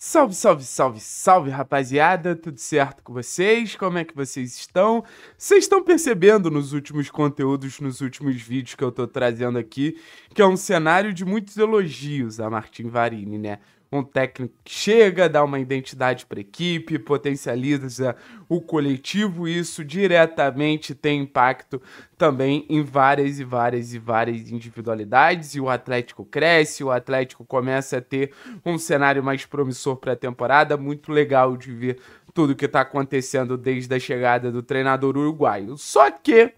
Salve, salve, salve, salve, rapaziada! Tudo certo com vocês? Como é que vocês estão? Vocês estão percebendo nos últimos conteúdos, nos últimos vídeos que eu tô trazendo aqui, que é um cenário de muitos elogios a Martin Varini, né? um técnico que chega, dá uma identidade para a equipe, potencializa o coletivo, e isso diretamente tem impacto também em várias e várias e várias individualidades, e o Atlético cresce, o Atlético começa a ter um cenário mais promissor para a temporada, muito legal de ver tudo que está acontecendo desde a chegada do treinador uruguaio. Só que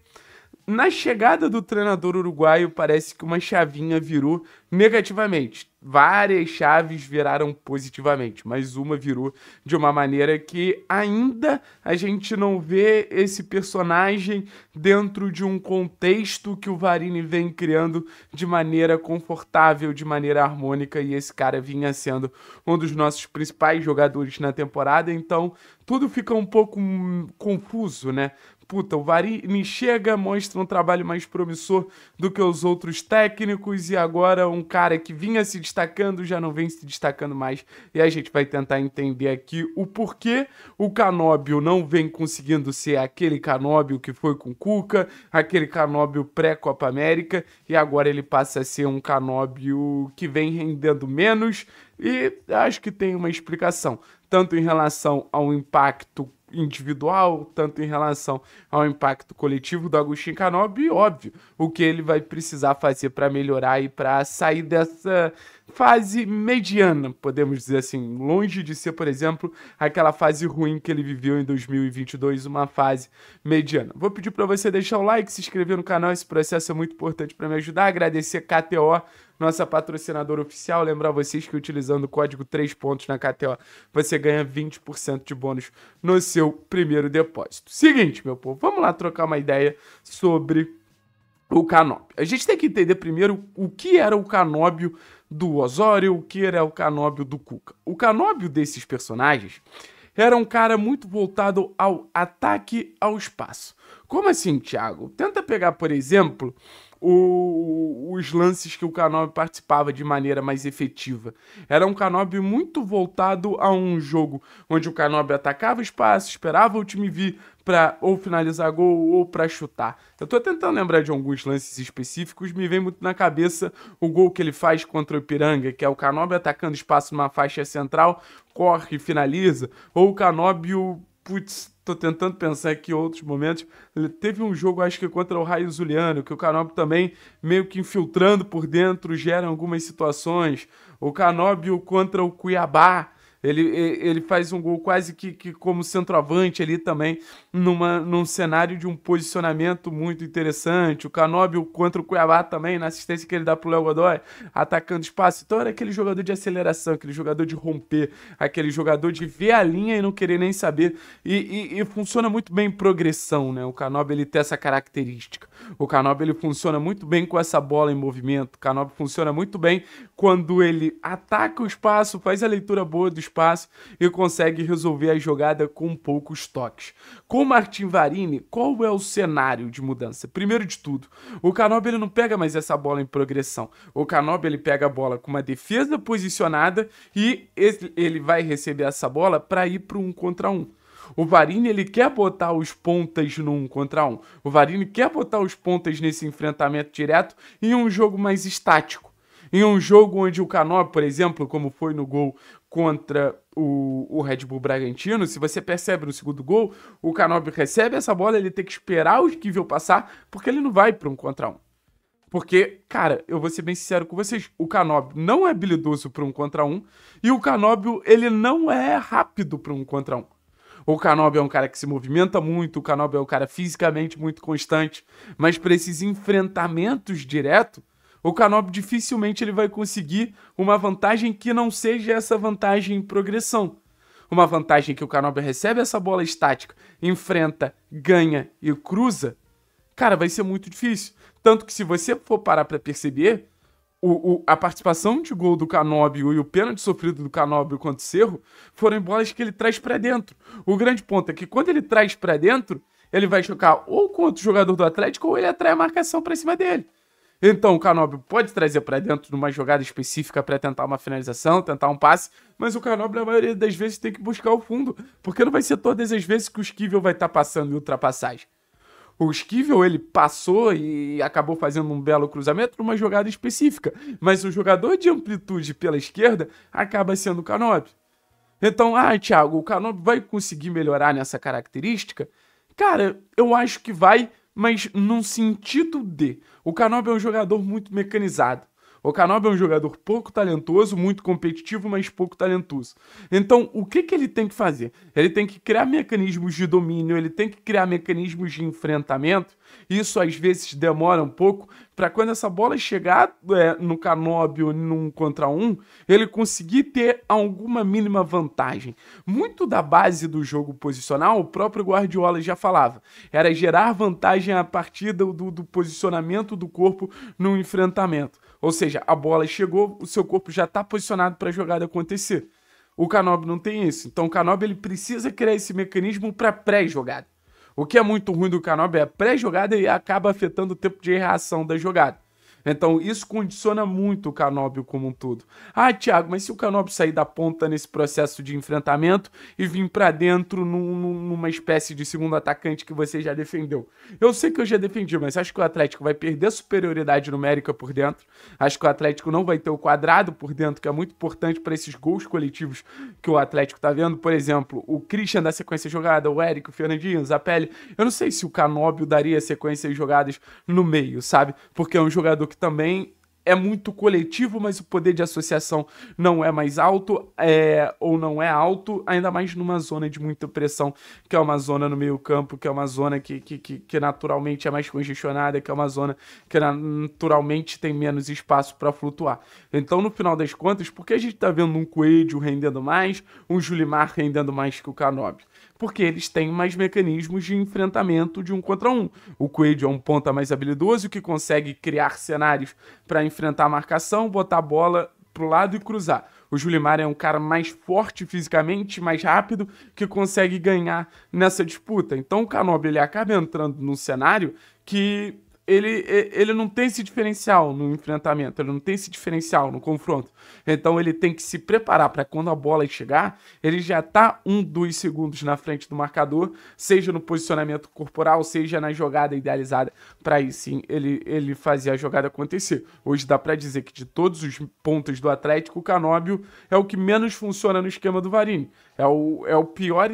na chegada do treinador uruguaio, parece que uma chavinha virou negativamente várias chaves viraram positivamente, mas uma virou de uma maneira que ainda a gente não vê esse personagem dentro de um contexto que o Varini vem criando de maneira confortável, de maneira harmônica, e esse cara vinha sendo um dos nossos principais jogadores na temporada, então tudo fica um pouco hum, confuso, né? puta, o Varini chega, mostra um trabalho mais promissor do que os outros técnicos e agora um cara que vinha se destacando, já não vem se destacando mais. E a gente vai tentar entender aqui o porquê o Canóbio não vem conseguindo ser aquele Canóbio que foi com Cuca, aquele Canóbio pré-Copa América, e agora ele passa a ser um Canóbio que vem rendendo menos. E acho que tem uma explicação, tanto em relação ao impacto individual, tanto em relação ao impacto coletivo do Agostinho Canobi, óbvio, o que ele vai precisar fazer para melhorar e para sair dessa fase mediana, podemos dizer assim, longe de ser, por exemplo, aquela fase ruim que ele viveu em 2022, uma fase mediana. Vou pedir para você deixar o like, se inscrever no canal, esse processo é muito importante para me ajudar. Agradecer KTO, nossa patrocinadora oficial. Lembrar vocês que utilizando o código 3 pontos na KTO, você ganha 20% de bônus no seu primeiro depósito. Seguinte, meu povo, vamos lá trocar uma ideia sobre o Canóbio. A gente tem que entender primeiro o que era o Canóbio do Osório, que era o Canóbio do Cuca. O Canóbio desses personagens era um cara muito voltado ao ataque ao espaço. Como assim, Thiago? Tenta pegar, por exemplo, o, os lances que o Kanobi participava de maneira mais efetiva. Era um Kanobi muito voltado a um jogo onde o Kanobi atacava espaço, esperava o time vir para ou finalizar gol ou para chutar. Eu estou tentando lembrar de alguns lances específicos, me vem muito na cabeça o gol que ele faz contra o Ipiranga, que é o Kanobi atacando espaço numa faixa central, corre e finaliza, ou o o putz, estou tentando pensar aqui outros momentos. teve um jogo, acho que contra o Raio Zuliano, que o Canobi também meio que infiltrando por dentro gera algumas situações. O Canóbio contra o Cuiabá, ele, ele faz um gol quase que, que como centroavante ali também, numa, num cenário de um posicionamento muito interessante. O Canóbio contra o Cuiabá também, na assistência que ele dá pro Léo Godoy, atacando espaço. Então era aquele jogador de aceleração, aquele jogador de romper, aquele jogador de ver a linha e não querer nem saber. E, e, e funciona muito bem em progressão, né? O Canóbio ele tem essa característica. O Canóbio ele funciona muito bem com essa bola em movimento. O Canóbio funciona muito bem quando ele ataca o espaço, faz a leitura boa do espaço espaço e consegue resolver a jogada com poucos toques. Com o Martin Varini, qual é o cenário de mudança? Primeiro de tudo, o Canobi ele não pega mais essa bola em progressão. O Canobi ele pega a bola com uma defesa posicionada e ele vai receber essa bola para ir para um contra um. O Varini ele quer botar os pontas no 1 contra um. O Varini quer botar os pontas nesse enfrentamento direto em um jogo mais estático. Em um jogo onde o Canó, por exemplo, como foi no gol contra o, o, Red Bull Bragantino, se você percebe no segundo gol, o Canobi recebe essa bola, ele tem que esperar o Esquivel passar, porque ele não vai para um contra um. Porque, cara, eu vou ser bem sincero com vocês, o Canóbio não é habilidoso para um contra um, e o Canóbio, ele não é rápido para um contra um. O Canóbio é um cara que se movimenta muito, o Canóbio é um cara fisicamente muito constante, mas para esses enfrentamentos direto, o Canop dificilmente ele vai conseguir uma vantagem que não seja essa vantagem em progressão. Uma vantagem que o Canop recebe essa bola estática, enfrenta, ganha e cruza, cara, vai ser muito difícil. Tanto que se você for parar para perceber, o, o, a participação de gol do Canóbio e o pênalti sofrido do Canóbio contra o Cerro foram bolas que ele traz para dentro. O grande ponto é que quando ele traz para dentro, ele vai chocar ou contra o jogador do Atlético ou ele atrai a marcação para cima dele. Então, o Canobio pode trazer para dentro numa jogada específica para tentar uma finalização, tentar um passe, mas o Canobio, na maioria das vezes, tem que buscar o fundo, porque não vai ser todas as vezes que o Esquivel vai estar tá passando em ultrapassagem. O Esquivel, ele passou e acabou fazendo um belo cruzamento numa jogada específica, mas o jogador de amplitude pela esquerda acaba sendo o Canobio. Então, ah, Thiago, o Canobio vai conseguir melhorar nessa característica? Cara, eu acho que vai, mas num sentido de. O Kanobi é um jogador muito mecanizado. O Canob é um jogador pouco talentoso, muito competitivo, mas pouco talentoso. Então, o que, que ele tem que fazer? Ele tem que criar mecanismos de domínio, ele tem que criar mecanismos de enfrentamento. Isso às vezes demora um pouco para quando essa bola chegar é, no Canob ou num contra um, ele conseguir ter alguma mínima vantagem. Muito da base do jogo posicional, o próprio Guardiola já falava, era gerar vantagem a partir do, do posicionamento do corpo no enfrentamento. Ou seja, a bola chegou, o seu corpo já está posicionado para a jogada acontecer. O Canobi não tem isso. Então o Canobi ele precisa criar esse mecanismo para pré-jogada. O que é muito ruim do Canobi é a pré-jogada e acaba afetando o tempo de reação da jogada. Então, isso condiciona muito o Canóbio como um todo. Ah, Thiago, mas se o Canóbio sair da ponta nesse processo de enfrentamento e vir para dentro num, numa espécie de segundo atacante que você já defendeu? Eu sei que eu já defendi, mas acho que o Atlético vai perder superioridade numérica por dentro. Acho que o Atlético não vai ter o quadrado por dentro, que é muito importante para esses gols coletivos que o Atlético está vendo. Por exemplo, o Christian da sequência de jogada, o Eric, o Fernandinho, o Zapelli. Eu não sei se o Canóbio daria sequência de jogadas no meio, sabe? Porque é um jogador que também é muito coletivo, mas o poder de associação não é mais alto, é, ou não é alto, ainda mais numa zona de muita pressão, que é uma zona no meio-campo, que é uma zona que, que, que, naturalmente é mais congestionada, que é uma zona que naturalmente tem menos espaço para flutuar. Então, no final das contas, por que a gente está vendo um Coelho rendendo mais, um Julimar rendendo mais que o Canobi? porque eles têm mais mecanismos de enfrentamento de um contra um. O Quaid é um ponta mais habilidoso que consegue criar cenários para enfrentar a marcação, botar a bola pro lado e cruzar. O Julimar é um cara mais forte fisicamente, mais rápido, que consegue ganhar nessa disputa. Então o Canobi acaba entrando num cenário que ele, ele não tem esse diferencial no enfrentamento, ele não tem esse diferencial no confronto. Então ele tem que se preparar para quando a bola chegar, ele já tá um, dois segundos na frente do marcador, seja no posicionamento corporal, seja na jogada idealizada, para aí sim ele, ele fazer a jogada acontecer. Hoje dá para dizer que de todos os pontos do Atlético, o Canóbio é o que menos funciona no esquema do Varini. É o, é o pior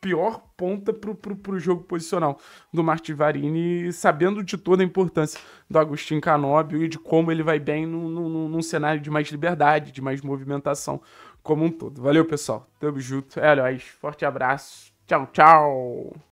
pior ponta pro, pro, pro jogo posicional do Varini, sabendo de toda a importância do Agostinho Canóbio e de como ele vai bem num, num, num cenário de mais liberdade, de mais movimentação como um todo. Valeu, pessoal. Tamo junto. É aliás, Forte abraço. Tchau, tchau.